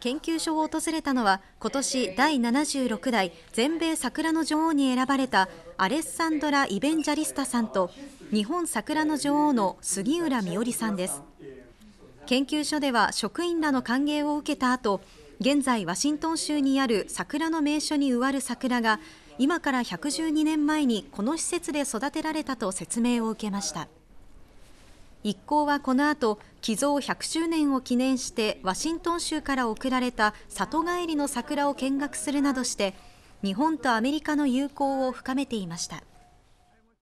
研究所を訪れたのは今年第76代全米桜の女王に選ばれたアレッサンドラ・イベンジャリスタさんと日本桜の女王の杉浦美織さんです研究所では職員らの歓迎を受けた後現在ワシントン州にある桜の名所に植わる桜が今から112年前にこの施設で育てられたと説明を受けました。一行はこの後寄贈100周年を記念してワシントン州から贈られた里帰りの桜を見学するなどして日本とアメリカの友好を深めていました。